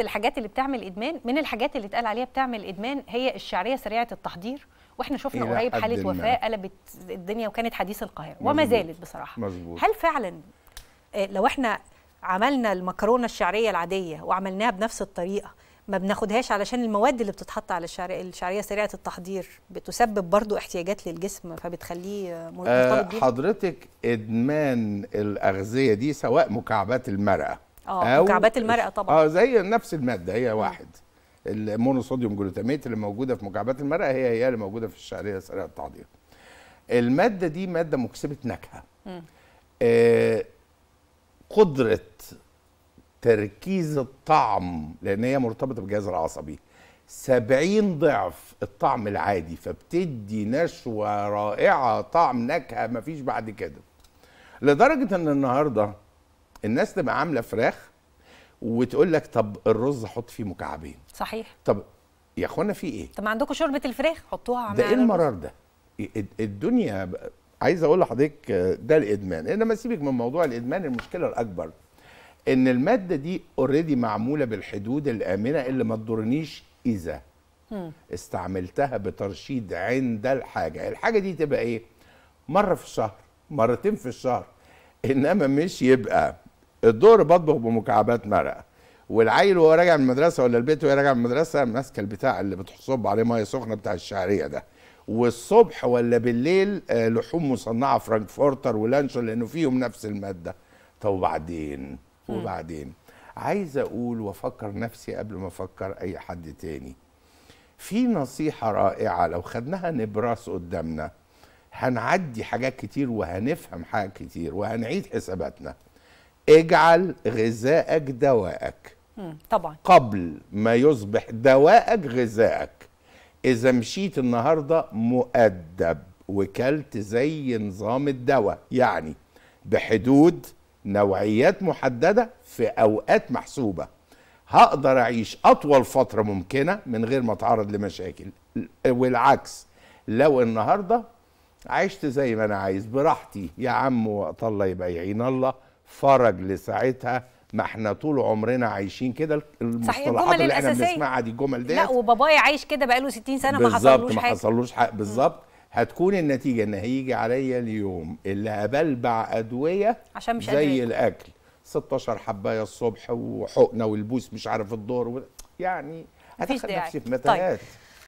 الحاجات اللي بتعمل ادمان من الحاجات اللي اتقال عليها بتعمل ادمان هي الشعريه سريعه التحضير واحنا شفنا قريب حاله وفاه قلبت الدنيا وكانت حديث القاهره وما زالت بصراحه مزبوط. هل فعلا آه، لو احنا عملنا المكرونه الشعريه العاديه وعملناها بنفس الطريقه ما بناخدهاش علشان المواد اللي بتتحط على الشعريه الشعريه سريعه التحضير بتسبب برضو احتياجات للجسم فبتخليه مرتبط آه، بيه حضرتك ادمان الاغذيه دي سواء مكعبات المرقه اه مكعبات المرقه طبعا اه زي نفس الماده هي واحد المونوصوديوم جلوتاميت اللي موجوده في مكعبات المرقه هي هي اللي موجوده في الشعريه سريع التعضير الماده دي ماده مكسبه نكهه آه قدره تركيز الطعم لان هي مرتبطه بالجهاز العصبي 70 ضعف الطعم العادي فبتدي نشوه رائعه طعم نكهه مفيش بعد كده لدرجه ان النهارده الناس تبقى عامله فراخ وتقول لك طب الرز حط فيه مكعبين صحيح طب يا اخوانا في ايه طب ما عندكم شوربه الفراخ حطوها ده ايه المرار ده الدنيا عايز اقول لحضرتك ده الادمان إيه، انما سيبك من موضوع الادمان المشكله الاكبر ان الماده دي اوريدي معموله بالحدود الامنه اللي ما تضرنيش اذا م. استعملتها بترشيد عند الحاجه الحاجه دي تبقى ايه مره في الشهر مرتين في الشهر انما مش يبقى الظهر بطبخ بمكعبات مرقه والعيل وهو راجع من المدرسه ولا البيت وهو راجع من المدرسه ماسكه البتاع اللي بتصب عليه ميه سخنه بتاع الشعريه ده والصبح ولا بالليل آه، لحوم مصنعه فرانكفورتر ولانشون لانه فيهم نفس الماده طب وبعدين وبعدين عايز اقول وافكر نفسي قبل ما افكر اي حد تاني في نصيحه رائعه لو خدناها نبراس قدامنا هنعدي حاجات كتير وهنفهم حاجات كتير وهنعيد حساباتنا اجعل غذائك دواءك طبعا قبل ما يصبح دواءك غذائك اذا مشيت النهارده مؤدب وكلت زي نظام الدواء يعني بحدود نوعيات محدده في اوقات محسوبه هقدر اعيش اطول فتره ممكنه من غير ما اتعرض لمشاكل والعكس لو النهارده عشت زي ما انا عايز براحتي يا عم وقت الله يبقى يعين الله فرج لساعتها ما احنا طول عمرنا عايشين كده المصطلحات اللي احنا بنسمعها دي الجمل ديت لا وبابايا عايش كده بقاله 60 سنه ما حصلوش حاجه ما حصلوش حاجه بالظبط هتكون النتيجه ان هيجي عليا اليوم اللي هبلبع ادويه عشان مش زي أدوية. الاكل 16 حبايه الصبح وحقنه والبوس مش عارف الدور و... يعني هتاخد نفسي في طيب، متاهات طيب.